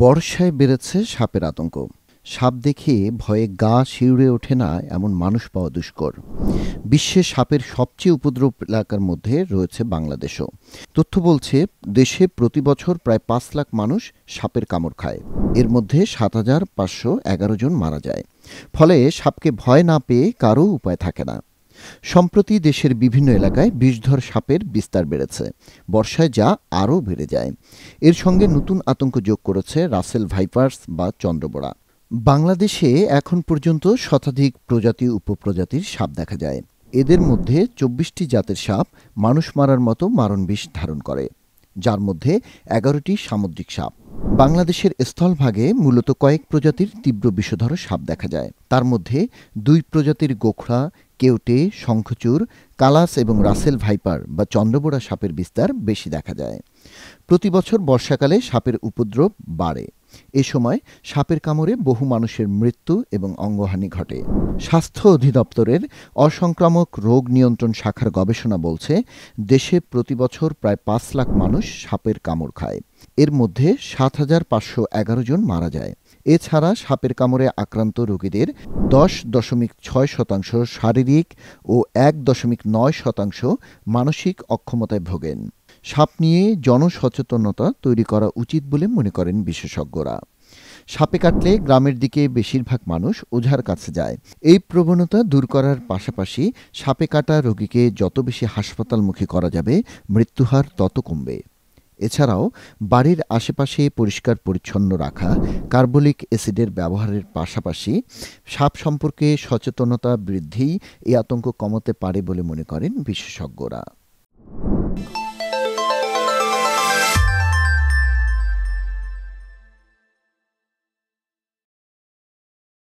বর্ষায় বেড়েছে সাপের আতঙ্ক সাপ দেখে ভয়ে গা শিউড়ে ওঠে না এমন মানুষ পাওয়া দুষ্কর বিশ্বে সাপের সবচেয়ে উপদ্রব এলাকার মধ্যে রয়েছে বাংলাদেশও তথ্য বলছে দেশে প্রতি বছর প্রায় পাঁচ লাখ মানুষ সাপের কামড় খায় এর মধ্যে সাত হাজার পাঁচশো এগারো জন মারা যায় ফলে সাপকে ভয় না পেয়ে কারও উপায় থাকে না সম্প্রতি দেশের বিভিন্ন এলাকায় বিষধর সাপের বিস্তার বেড়েছে বর্ষায় যা আরও বেড়ে যায় এর সঙ্গে নতুন আতঙ্ক যোগ করেছে রাসেল ভাইপার্স বা চন্দ্রবোড়া বাংলাদেশে এখন পর্যন্ত শতাধিক প্রজাতি উপপ্রজাতির সাপ দেখা যায় এদের মধ্যে চব্বিশটি জাতের সাপ মানুষ মারার মতো মারণ বিষ ধারণ করে যার মধ্যে এগারোটি সামুদ্রিক সাপ বাংলাদেশের স্থলভাগে মূলত কয়েক প্রজাতির তীব্র বিষধর সাপ দেখা যায় তার মধ্যে দুই প্রজাতির গোখরা কেউটে শঙ্খচূড় কালাস এবং রাসেল ভাইপার বা চন্দ্রবোড়া সাপের বিস্তার বেশি দেখা যায় প্রতি বছর বর্ষাকালে সাপের উপদ্রব বাড়ে এ সময় সাপের কামড়ে বহু মানুষের মৃত্যু এবং অঙ্গহানি ঘটে স্বাস্থ্য অধিদপ্তরের অসংক্রামক রোগ নিয়ন্ত্রণ শাখার গবেষণা বলছে দেশে প্রতি বছর প্রায় পাঁচ লাখ মানুষ সাপের কামড় খায় এর মধ্যে সাত হাজার পাঁচশো এগারো জন মারা যায় এছাড়া সাপের কামড়ে আক্রান্ত রোগীদের দশ দশমিক ছয় শতাংশ শারীরিক ও এক দশমিক নয় শতাংশ মানসিক অক্ষমতায় ভোগেন সাপ নিয়ে জনসচেতনতা তৈরি করা উচিত বলে মনে করেন বিশেষজ্ঞরা সাপে কাটলে গ্রামের দিকে বেশিরভাগ মানুষ ওঝার কাছে যায় এই প্রবণতা দূর করার পাশাপাশি সাপে কাটা রোগীকে যত বেশি হাসপাতালমুখী করা যাবে মৃত্যুহার তত কমবে এছাড়াও বাড়ির আশেপাশে পরিষ্কার পরিচ্ছন্ন রাখা কার্বলিক অ্যাসিডের ব্যবহারের পাশাপাশি সাপ সম্পর্কে সচেতনতা বৃদ্ধিই এই আতঙ্ক কমাতে পারে বলে মনে করেন বিশেষজ্ঞরা